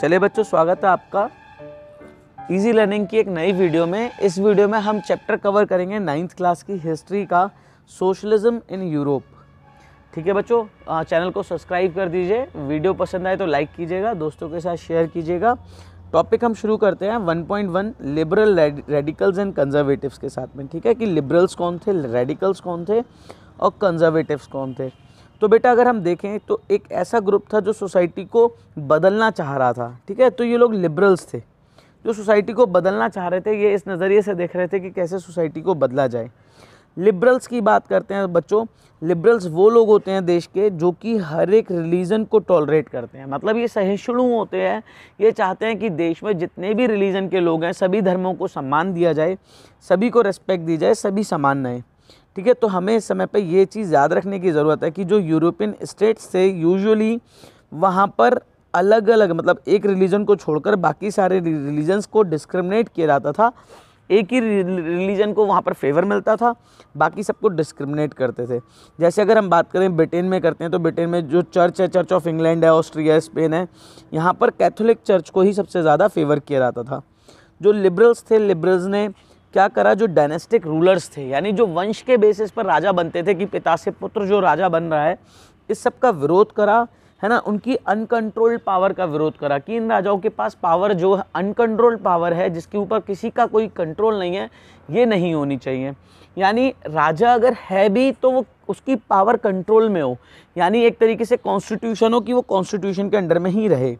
चलिए बच्चों स्वागत है आपका इजी लर्निंग की एक नई वीडियो में इस वीडियो में हम चैप्टर कवर करेंगे नाइन्थ क्लास की हिस्ट्री का सोशलिज्म इन यूरोप ठीक है बच्चों चैनल को सब्सक्राइब कर दीजिए वीडियो पसंद आए तो लाइक कीजिएगा दोस्तों के साथ शेयर कीजिएगा टॉपिक हम शुरू करते हैं 1.1 लिबरल रेडिकल्स एंड कंजर्वेटिव्स के साथ में ठीक है कि लिबरल्स कौन थे रेडिकल्स कौन थे और कंजर्वेटिव्स कौन थे तो बेटा अगर हम देखें तो एक ऐसा ग्रुप था जो सोसाइटी को बदलना चाह रहा था ठीक है तो ये लोग लिबरल्स थे जो सोसाइटी को बदलना चाह रहे थे ये इस नज़रिए से देख रहे थे कि कैसे सोसाइटी को बदला जाए लिबरल्स की बात करते हैं बच्चों लिबरल्स वो लोग होते हैं देश के जो कि हर एक रिलीजन को टॉलरेट करते हैं मतलब ये सहिष्णु होते हैं ये चाहते हैं कि देश में जितने भी रिलीजन के लोग हैं सभी धर्मों को सम्मान दिया जाए सभी को रेस्पेक्ट दी जाए सभी समान रहें ठीक है तो हमें इस समय पर यह चीज़ याद रखने की ज़रूरत है कि जो यूरोपियन स्टेट्स से यूजुअली वहाँ पर अलग अलग मतलब एक रिलीजन को छोड़कर बाकी सारे रिलीजन्स को डिस्क्रिमिनेट किया जाता था एक ही रिलीजन को वहाँ पर फेवर मिलता था बाकी सबको डिस्क्रिमिनेट करते थे जैसे अगर हम बात करें ब्रिटेन में करते हैं तो ब्रिटेन में जो चर्च है चर्च ऑफ इंग्लैंड है ऑस्ट्रिया स्पेन है यहाँ पर कैथोलिक चर्च को ही सबसे ज़्यादा फेवर किया जाता था जो लिबरल्स थे लिबरल्स ने क्या करा जो डायनेस्टिक रूलर्स थे यानी जो वंश के बेसिस पर राजा बनते थे कि पिता से पुत्र जो राजा बन रहा है इस सब का विरोध करा है ना उनकी अनकंट्रोल्ड पावर का विरोध करा कि इन राजाओं के पास पावर जो है अनकंट्रोल्ड पावर है जिसके ऊपर किसी का कोई कंट्रोल नहीं है ये नहीं होनी चाहिए यानी राजा अगर है भी तो वो उसकी पावर कंट्रोल में हो यानी एक तरीके से कॉन्स्टिट्यूशन हो कि वो कॉन्स्टिट्यूशन के अंडर में ही रहे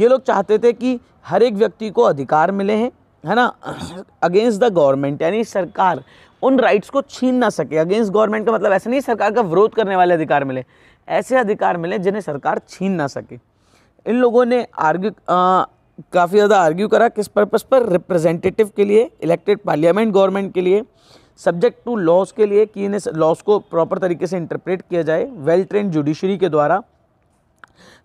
ये लोग चाहते थे कि हर एक व्यक्ति को अधिकार मिले हैं है ना अगेंस्ट द गवर्नमेंट यानी सरकार उन राइट्स को छीन ना सके अगेंस्ट गवर्नमेंट का मतलब ऐसा नहीं सरकार का विरोध करने वाले अधिकार मिले ऐसे अधिकार मिले जिन्हें सरकार छीन ना सके इन लोगों ने आर्ग्यू काफ़ी ज़्यादा आर्ग्यू करा किस पर्पज़ पर रिप्रेजेंटेटिव के लिए इलेक्टेड पार्लियामेंट गवर्नमेंट के लिए सब्जेक्ट टू लॉस के लिए कि इन्हें लॉस को प्रॉपर तरीके से इंटरप्रेट किया जाए वेल ट्रेन जुडिशरी के द्वारा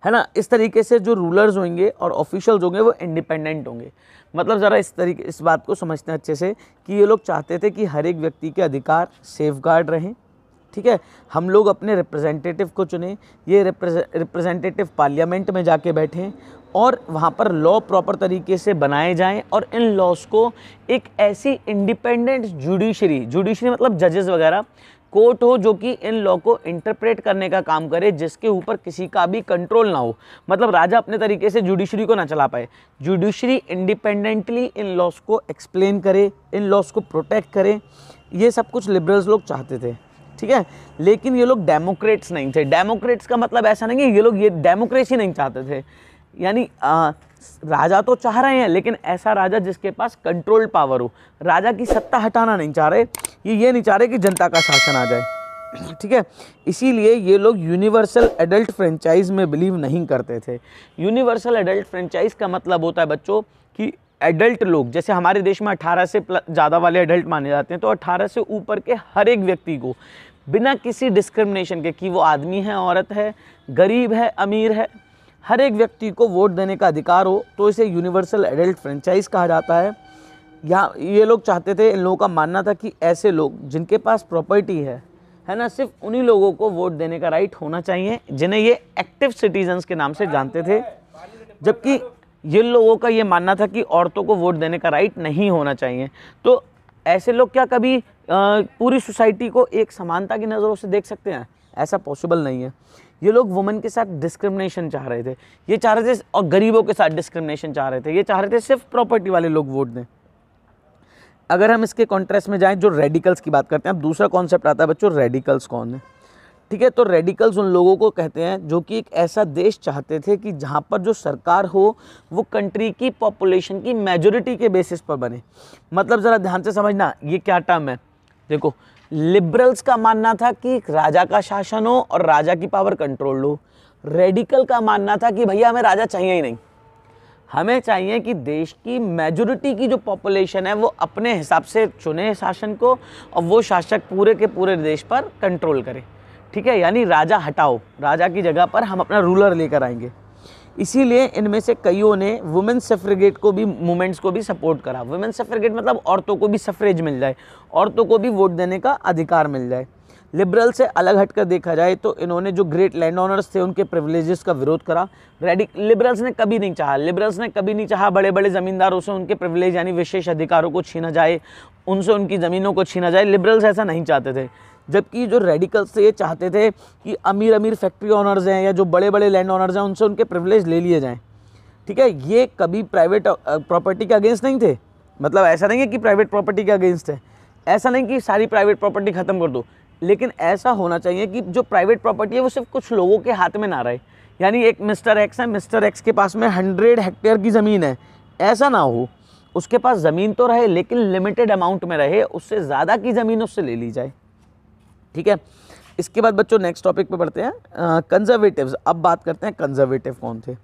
है ना इस तरीके से जो रूलर्स होंगे और ऑफिशियल्स होंगे वो इंडिपेंडेंट होंगे मतलब ज़रा इस तरीके इस बात को समझते हैं अच्छे से कि ये लोग चाहते थे कि हर एक व्यक्ति के अधिकार सेफ रहें ठीक है हम लोग अपने रिप्रेजेंटेटिव को चुने ये रिप्रेजेंटेटिव पार्लियामेंट में जाके बैठें और वहाँ पर लॉ प्रॉपर तरीके से बनाए जाएं और इन लॉस को एक ऐसी इंडिपेंडेंट जुडिशरी जुडिशरी मतलब जजेस वगैरह कोर्ट हो जो कि इन लॉ को इंटरप्रेट करने का काम करे जिसके ऊपर किसी का भी कंट्रोल ना हो मतलब राजा अपने तरीके से जुडिशरी को ना चला पाए जुडिशरी इंडिपेंडेंटली इन लॉस को एक्सप्लेन करे इन लॉस को प्रोटेक्ट करे ये सब कुछ लिबरल्स लोग चाहते थे ठीक है लेकिन ये लोग डेमोक्रेट्स नहीं थे डेमोक्रेट्स का मतलब ऐसा नहीं है ये लोग ये डेमोक्रेसी नहीं चाहते थे यानी राजा तो चाह रहे हैं लेकिन ऐसा राजा जिसके पास कंट्रोल पावर हो राजा की सत्ता हटाना नहीं चाह रहे ये ये नहीं चाह रहे कि जनता का शासन आ जाए ठीक है इसीलिए ये लोग यूनिवर्सल एडल्ट फ्रेंचाइज में बिलीव नहीं करते थे यूनिवर्सल एडल्ट फ्रेंचाइज का मतलब होता है बच्चों कि एडल्ट लोग जैसे हमारे देश में 18 से ज़्यादा वाले एडल्ट माने जाते हैं तो 18 से ऊपर के हर एक व्यक्ति को बिना किसी डिस्क्रिमिनेशन के कि वो आदमी है औरत है गरीब है अमीर है हर एक व्यक्ति को वोट देने का अधिकार हो तो इसे यूनिवर्सल एडल्ट फ्रेंचाइज कहा जाता है यहाँ ये लोग चाहते थे इन लोगों का मानना था कि ऐसे लोग जिनके पास प्रॉपर्टी है है ना सिर्फ उन्हीं लोगों को वोट देने का राइट होना चाहिए जिन्हें ये एक्टिव सिटीजन्स के नाम से जानते थे जबकि जिन लोगों का ये मानना था कि औरतों को वोट देने का राइट नहीं होना चाहिए तो ऐसे लोग क्या कभी पूरी सोसाइटी को एक समानता की नज़रों से देख सकते हैं ऐसा पॉसिबल नहीं है ये लोग वुमेन के साथ डिस्क्रिमिनेशन चाह रहे थे ये चाह रहे थे और गरीबों के साथ डिस्क्रिमिनेशन चाह रहे थे ये चाह रहे थे सिर्फ प्रॉपर्टी वाले लोग वोट दें अगर हम इसके कॉन्ट्रेस्ट में जाएं जो रेडिकल्स की बात करते हैं अब दूसरा कॉन्सेप्ट आता है बच्चों रेडिकल्स कौन है ठीक है तो रेडिकल्स उन लोगों को कहते हैं जो कि एक ऐसा देश चाहते थे कि जहाँ पर जो सरकार हो वो कंट्री की पॉपुलेशन की मेजोरिटी के बेसिस पर बने मतलब ज़रा ध्यान से समझना ये क्या टर्म है देखो लिबरल्स का मानना था कि राजा का शासन हो और राजा की पावर कंट्रोल हो रेडिकल का मानना था कि भैया हमें राजा चाहिए ही नहीं हमें चाहिए कि देश की मेजोरिटी की जो पॉपुलेशन है वो अपने हिसाब से चुने शासन को और वो शासक पूरे के पूरे देश पर कंट्रोल करे ठीक है यानी राजा हटाओ राजा की जगह पर हम अपना रूलर लेकर आएंगे इसीलिए इनमें से कईयों ने वुमेन सफ्रगेट को भी मूवमेंट्स को भी सपोर्ट करा वुमेन सफ्रगेट मतलब औरतों को भी सफरेज मिल जाए औरतों को भी वोट देने का अधिकार मिल जाए लिबरल से अलग हटकर देखा जाए तो इन्होंने जो ग्रेट लैंड ऑनर्स थे उनके प्रिविलेजेस का विरोध करा रेडिक लिबरल्स ने कभी नहीं चाहा लिबरल्स ने कभी नहीं चाहा बड़े बड़े ज़मींदारों से उनके प्रिविलेज यानी विशेष अधिकारों को छीना जाए उनसे उनकी ज़मीनों को छीना जाए लिबरल्स ऐसा नहीं चाहते थे जबकि जो रेडिकल्स थे ये चाहते थे कि अमीर अमीर फैक्ट्री ऑनर्स हैं या जो बड़े बड़े लैंड ऑनर्स हैं उनसे उनके प्रिवलेज ले लिए जाएँ ठीक है ये कभी प्राइवेट प्रॉपर्टी के अगेंस्ट नहीं थे मतलब ऐसा नहीं है कि प्राइवेट प्रॉपर्टी के अगेंस्ट है ऐसा नहीं कि सारी प्राइवेट प्रॉपर्टी ख़त्म कर दो लेकिन ऐसा होना चाहिए कि जो प्राइवेट प्रॉपर्टी है वो सिर्फ कुछ लोगों के हाथ में ना रहे यानी एक मिस्टर एक्स है मिस्टर एक्स के पास में हंड्रेड हेक्टेयर की ज़मीन है ऐसा ना हो उसके पास ज़मीन तो रहे लेकिन लिमिटेड अमाउंट में रहे उससे ज़्यादा की ज़मीन उससे ले ली जाए ठीक है इसके बाद बच्चों नेक्स्ट टॉपिक पे बढ़ते हैं कंजर्वेटिव्स अब बात करते हैं कंजर्वेटिव कौन थे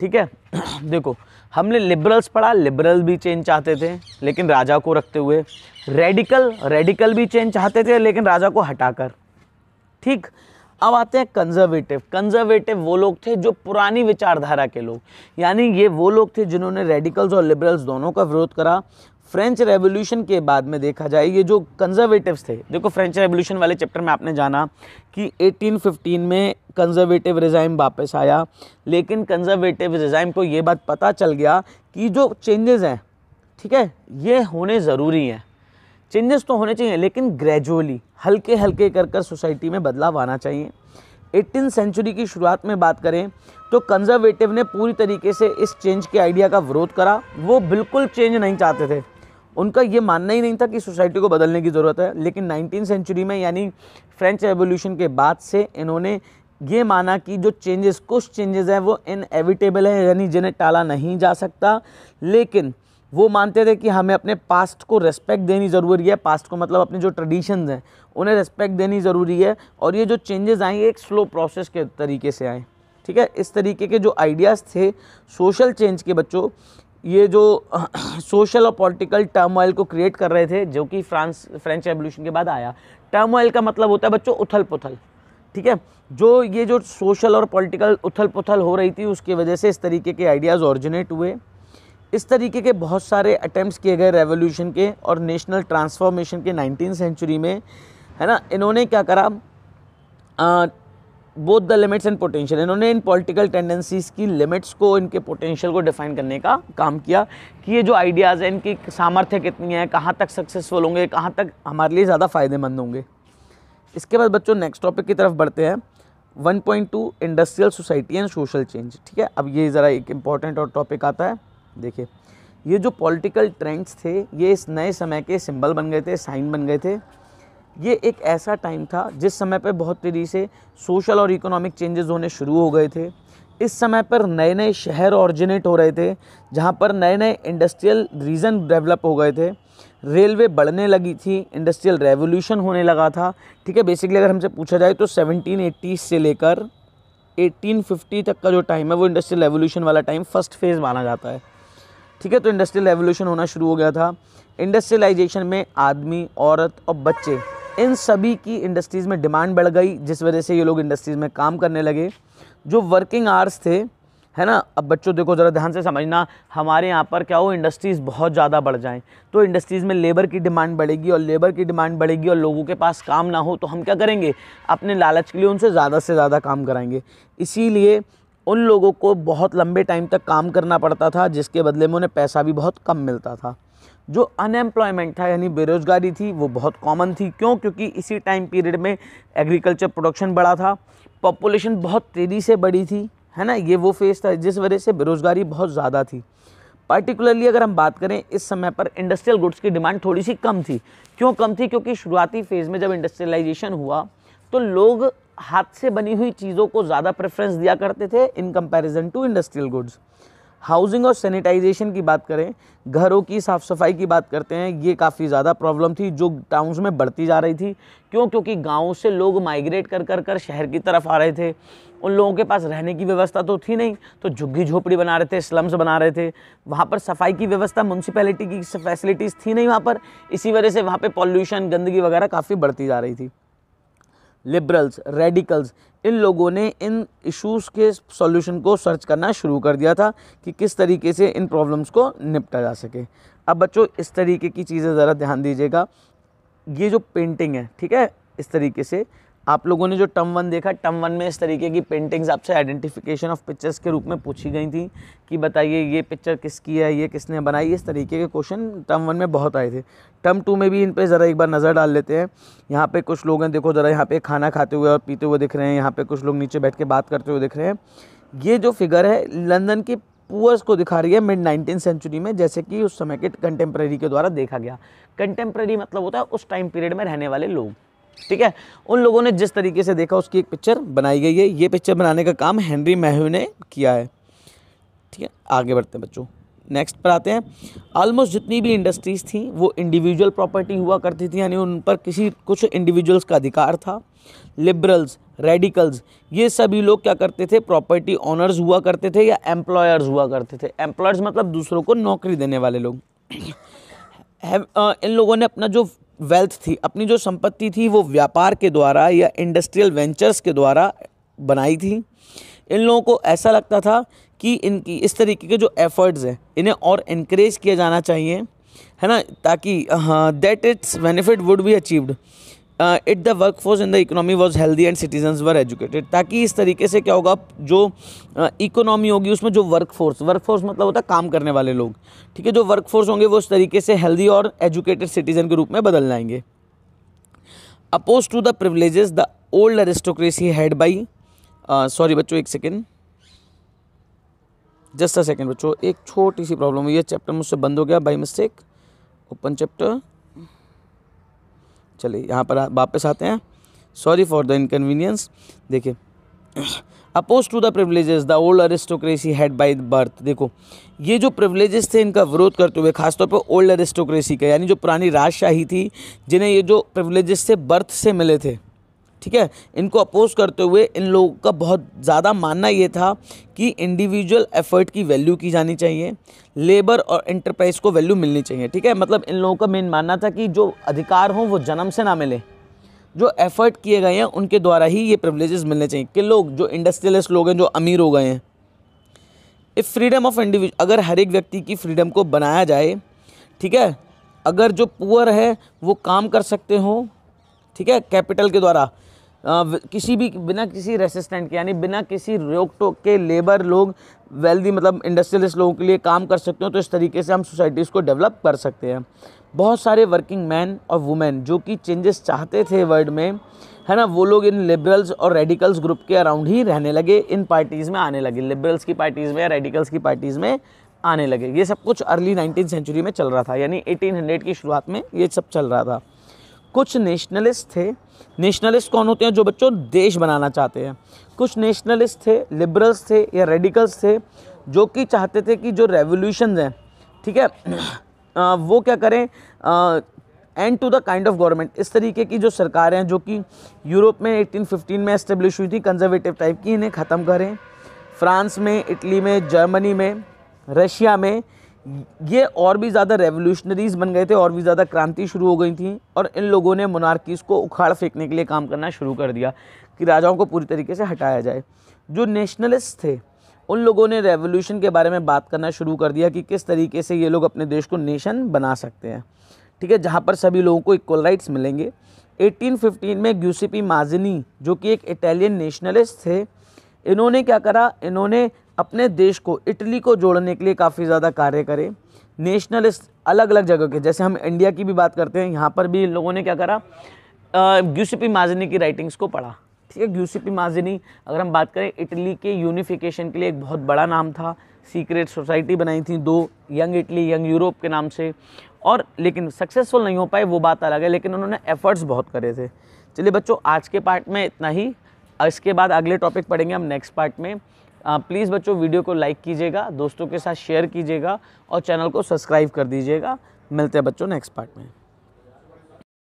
ठीक है देखो हमने लिबरल्स पढ़ा लिबरल भी चेंज चाहते थे लेकिन राजा को रखते हुए रेडिकल रेडिकल भी चेंज चाहते थे लेकिन राजा को हटाकर ठीक अब आते हैं कंजर्वेटिव कंजर्वेटिव वो लोग थे जो पुरानी विचारधारा के लोग यानी ये वो लोग थे जिन्होंने रेडिकल्स और लिबरल्स दोनों का विरोध करा फ्रेंच रेवोल्यूशन के बाद में देखा जाए ये जो कंजर्वेटिव्स थे देखो फ्रेंच रेवोल्यूशन वाले चैप्टर में आपने जाना कि 1815 में कंजर्वेटिव रिजाइम वापस आया लेकिन कंजर्वेटिव रिजाइम को ये बात पता चल गया कि जो चेंजेस हैं ठीक है ये होने ज़रूरी हैं चेंजेस तो होने चाहिए लेकिन ग्रेजुअली हल्के हल्के कर कर सोसाइटी में बदलाव आना चाहिए एटीन सेंचुरी की शुरुआत में बात करें तो कंजर्वेटिव ने पूरी तरीके से इस चेंज के आइडिया का विरोध करा वो बिल्कुल चेंज नहीं चाहते थे उनका ये मानना ही नहीं था कि सोसाइटी को बदलने की ज़रूरत है लेकिन नाइनटीन सेंचुरी में यानी फ्रेंच रेवोल्यूशन के बाद से इन्होंने ये माना कि जो चेंजेस कुछ चेंजेस हैं वो इन एविटेबल हैं यानी जिन्हें टाला नहीं जा सकता लेकिन वो मानते थे कि हमें अपने पास्ट को रेस्पेक्ट देनी ज़रूरी है पास्ट को मतलब अपने जो ट्रेडिशंस हैं उन्हें रेस्पेक्ट देनी ज़रूरी है और ये जो चेंजेस आए एक स्लो प्रोसेस के तरीके से आए ठीक है इस तरीके के जो आइडियाज़ थे सोशल चेंज के बच्चों ये जो सोशल और पॉलिटिकल टर्मोइल को क्रिएट कर रहे थे जो कि फ्रांस फ्रेंच रेवोल्यूशन के बाद आया टर्मोइल का मतलब होता है बच्चों उथल पुथल ठीक है जो ये जो सोशल और पॉलिटिकल उथल पुथल हो रही थी उसकी वजह से इस तरीके के आइडियाज़ ऑरिजिनेट हुए इस तरीके के बहुत सारे अटैम्प्ट किए गए रेवोल्यूशन के और नेशनल ट्रांसफॉर्मेशन के नाइनटीन सेंचुरी में है ना इन्होंने क्या करा both the limits and potential इन्होंने इन पॉलिटिकल टेंडेंसीज़ की लिमिट्स को इनके पोटेंशियल को डिफाइन करने का काम किया कि ये जो आइडियाज़ हैं इनकी सामर्थ्य कितनी है कहाँ तक सक्सेसफुल होंगे कहाँ तक हमारे लिए ज़्यादा फ़ायदेमंद होंगे इसके बाद बच्चों नेक्स्ट टॉपिक की तरफ बढ़ते हैं 1.2 industrial society and social change ठीक है अब ये ज़रा एक इम्पॉर्टेंट और टॉपिक आता है देखिए ये जो पॉलिटिकल ट्रेंड्स थे ये इस नए समय के सिंबल बन गए थे साइन बन गए थे ये एक ऐसा टाइम था जिस समय पर बहुत तेज़ी से सोशल और इकोनॉमिक चेंजेस होने शुरू हो गए थे इस समय पर नए नए शहर ऑरिजिनेट हो रहे थे जहाँ पर नए नए इंडस्ट्रियल रीजन डेवलप हो गए थे रेलवे बढ़ने लगी थी इंडस्ट्रियल रेवोल्यूशन होने लगा था ठीक है बेसिकली अगर हमसे पूछा जाए तो 1780 से लेकर 1850 तक का जो टाइम है वो इंडस्ट्रियल रेवोल्यूशन वाला टाइम फर्स्ट फेज़ माना जाता है ठीक है तो इंडस्ट्रियल रेवोल्यूशन होना शुरू हो गया था इंडस्ट्रियलाइजेशन में आदमी औरत और बच्चे इन सभी की इंडस्ट्रीज़ में डिमांड बढ़ गई जिस वजह से ये लोग इंडस्ट्रीज़ में काम करने लगे जो वर्किंग आवर्स थे है ना अब बच्चों देखो ज़रा ध्यान से समझना हमारे यहाँ पर क्या हो इंडस्ट्रीज़ बहुत ज़्यादा बढ़ जाएं तो इंडस्ट्रीज़ में लेबर की डिमांड बढ़ेगी और लेबर की डिमांड बढ़ेगी और लोगों के पास काम ना हो तो हम क्या करेंगे अपने लालच के लिए उनसे ज़्यादा से ज़्यादा काम कराएंगे इसीलिए उन लोगों को बहुत लंबे टाइम तक काम करना पड़ता था जिसके बदले में उन्हें पैसा भी बहुत कम मिलता था जो अनएम्प्लॉयमेंट था यानी बेरोज़गारी थी वो बहुत कॉमन थी क्यों क्योंकि इसी टाइम पीरियड में एग्रीकल्चर प्रोडक्शन बढ़ा था पॉपुलेशन बहुत तेज़ी से बढ़ी थी है ना ये वो फेज़ था जिस वजह से बेरोज़गारी बहुत ज़्यादा थी पर्टिकुलरली अगर हम बात करें इस समय पर इंडस्ट्रियल गुड्स की डिमांड थोड़ी सी कम थी क्यों कम थी क्योंकि शुरुआती फेज़ में जब इंडस्ट्रियलाइजेशन हुआ तो लोग हाथ से बनी हुई चीज़ों को ज़्यादा प्रेफरेंस दिया करते थे in comparison to industrial goods housing और सैनिटाइजेशन की बात करें घरों की साफ़ सफाई की बात करते हैं ये काफ़ी ज़्यादा प्रॉब्लम थी जो टाउन्स में बढ़ती जा रही थी क्यों क्योंकि गाँव से लोग माइग्रेट कर कर कर शहर की तरफ आ रहे थे उन लोगों के पास रहने की व्यवस्था तो थी नहीं तो झुग्गी झोपड़ी बना रहे थे स्लम्स बना रहे थे वहाँ पर सफाई की व्यवस्था म्यूनसिपैलिटी की फैसिलिटीज़ थी नहीं वहाँ पर इसी वजह से वहाँ पर पॉल्यूशन गंदगी वगैरह काफ़ी बढ़ती जा रही थी लिबरल्स रेडिकल्स इन लोगों ने इन इश्यूज के सॉल्यूशन को सर्च करना शुरू कर दिया था कि किस तरीके से इन प्रॉब्लम्स को निपटा जा सके अब बच्चों इस तरीके की चीज़ें ज़रा ध्यान दीजिएगा ये जो पेंटिंग है ठीक है इस तरीके से आप लोगों ने जो टर्म वन देखा टर्म वन में इस तरीके की पेंटिंग्स आपसे आइडेंटिफिकेशन ऑफ पिक्चर्स के रूप में पूछी गई थी कि बताइए ये पिक्चर किसकी है ये किसने बनाई इस तरीके के क्वेश्चन टर्म वन में बहुत आए थे टर्म टू में भी इन पर ज़रा एक बार नज़र डाल लेते हैं यहाँ पे कुछ लोग हैं देखो ज़रा यहाँ पे खाना खाते हुए और पीते हुए दिख रहे हैं यहाँ पर कुछ लोग नीचे बैठ के बात करते हुए दिख रहे हैं ये जो फिगर है लंदन की पुअर्स को दिखा रही है मिड नाइनटीन सेंचुरी में जैसे कि उस समय के कंटेम्प्रेरी के द्वारा देखा गया कंटेम्प्रेरी मतलब होता है उस टाइम पीरियड में रहने वाले लोग ठीक है उन लोगों ने जिस तरीके से देखा उसकी एक पिक्चर बनाई गई है ये पिक्चर बनाने का काम हेनरी मेहू ने किया है ठीक है आगे बढ़ते हैं बच्चों नेक्स्ट पर आते हैं ऑलमोस्ट जितनी भी इंडस्ट्रीज़ थी वो इंडिविजुअल प्रॉपर्टी हुआ करती थी यानी उन पर किसी कुछ इंडिविजुअल्स का अधिकार था लिबरल्स रेडिकल्स ये सभी लोग क्या करते थे प्रॉपर्टी ऑनर्स हुआ करते थे या एम्प्लॉयर्स हुआ करते थे एम्प्लॉयर्स मतलब दूसरों को नौकरी देने वाले लोग uh, इन लोगों ने अपना जो वेल्थ थी अपनी जो संपत्ति थी वो व्यापार के द्वारा या इंडस्ट्रियल वेंचर्स के द्वारा बनाई थी इन लोगों को ऐसा लगता था कि इनकी इस तरीके के जो एफर्ट्स हैं इन्हें और इनक्रेज किया जाना चाहिए है ना ताकि हाँ its benefit would be achieved it the work force in the economy was healthy and citizen were educated ताकि इस तरीके से क्या होगा जो इकोनॉमी uh, होगी उसमें जो वर्क फोर्स वर्क फोर्स मतलब होता है काम करने वाले लोग ठीक है जो वर्क फोर्स होंगे वो उस तरीके से हेल्दी और एजुकेटेड सिटीजन के रूप में बदल जाएंगे opposed to the privilege the old aristocracy had by sorry बच्चों एक सेकेंड जस्ट अ सेकेंड बच्चों एक छोटी सी प्रॉब्लम हुई है चैप्टर मुझसे बंद हो गया बाई मिस्टेक ओपन चैप्टर चलिए यहाँ पर वापस आते हैं सॉरी फॉर द इनकन्वीनियंस देखिए opposed to the privileges the old aristocracy had by birth देखो ये जो प्रिवलेजेस थे इनका विरोध करते हुए खासतौर पर ओल्ड अरिस्टोक्रेसी का यानी जो पुरानी राजशाही थी जिन्हें ये जो प्रिवलेजेस थे बर्थ से मिले थे ठीक है इनको अपोज करते हुए इन लोगों का बहुत ज़्यादा मानना ये था कि इंडिविजुअल एफर्ट की वैल्यू की जानी चाहिए लेबर और इंटरप्राइज को वैल्यू मिलनी चाहिए ठीक है मतलब इन लोगों का मेन मानना था कि जो अधिकार हों वो जन्म से ना मिले जो एफर्ट किए गए हैं उनके द्वारा ही ये प्रिवलेजेस मिलने चाहिए कि लोग जो इंडस्ट्रियलिस्ट लोग हैं जो अमीर हो गए हैं इफ़ फ्रीडम ऑफ इंडिविजुअल अगर हर एक व्यक्ति की फ्रीडम को बनाया जाए ठीक है अगर जो पुअर है वो काम कर सकते हो ठीक है कैपिटल के द्वारा किसी भी बिना किसी रेसिस्टेंट के यानी बिना किसी रोक टोक के लेबर लोग वेल्दी मतलब इंडस्ट्रियलिस्ट लोगों के लिए काम कर सकते हो तो इस तरीके से हम सोसाइटीज़ को डेवलप कर सकते हैं बहुत सारे वर्किंग मैन और वुमेन जो कि चेंजेस चाहते थे वर्ल्ड में है ना वो लोग इन लिबरल्स और रेडिकल्स ग्रुप के अराउंड ही रहने लगे इन पार्टीज़ में आने लगे लिबरल्स की पार्टीज़ में या रेडिकल्स की पार्टीज़ में आने लगे ये सब कुछ अर्ली नाइनटीन सेंचुरी में चल रहा था यानी एटीन की शुरुआत में ये सब चल रहा था कुछ नेशनलिस्ट थे नेशनलिस्ट कौन होते हैं जो बच्चों देश बनाना चाहते हैं कुछ नेशनलिस्ट थे लिबरल्स थे या रेडिकल्स थे जो कि चाहते थे कि जो रेवोल्यूशन हैं ठीक है आ, वो क्या करें and to the kind of government इस तरीके की जो सरकारें हैं जो कि यूरोप में 1815 में इस्टेब्लिश हुई थी कंजर्वेटिव टाइप की इन्हें ख़त्म करें फ्रांस में इटली में जर्मनी में रशिया में ये और भी ज़्यादा रेवोल्यूशनरीज बन गए थे और भी ज़्यादा क्रांति शुरू हो गई थी और इन लोगों ने मोनार्कीज़ को उखाड़ फेंकने के लिए काम करना शुरू कर दिया कि राजाओं को पूरी तरीके से हटाया जाए जो नेशनलिस्ट थे उन लोगों ने रेवोल्यूशन के बारे में बात करना शुरू कर दिया कि किस तरीके से ये लोग अपने देश को नेशन बना सकते हैं ठीक है जहाँ पर सभी लोगों को इक्वल राइट्स मिलेंगे 1815 में ग्यूसिपी माजिनी जो कि एक इटालियन नेशनलिस्ट थे इन्होंने क्या करा इन्होंने अपने देश को इटली को जोड़ने के लिए काफ़ी ज़्यादा कार्य करे नेशनलिस्ट अलग अलग जगह के जैसे हम इंडिया की भी बात करते हैं यहाँ पर भी इन लोगों ने क्या करा ग्यूसिपी माजनी की राइटिंग्स को पढ़ा ठीक है ग्यूसिपी माजनी अगर हम बात करें इटली के यूनिफिकेशन के लिए एक बहुत बड़ा नाम था सीक्रेट सोसाइटी बनाई थी दो यंग इटली यंग यूरोप के नाम से और लेकिन सक्सेसफुल नहीं हो पाए वो बात अलग है लेकिन उन्होंने एफर्ट्स बहुत करे थे चलिए बच्चों आज के पार्ट में इतना ही इसके बाद अगले टॉपिक पढ़ेंगे हम नेक्स्ट पार्ट में प्लीज़ बच्चों वीडियो को लाइक कीजिएगा दोस्तों के साथ शेयर कीजिएगा और चैनल को सब्सक्राइब कर दीजिएगा मिलते हैं बच्चों नेक्स्ट पार्ट में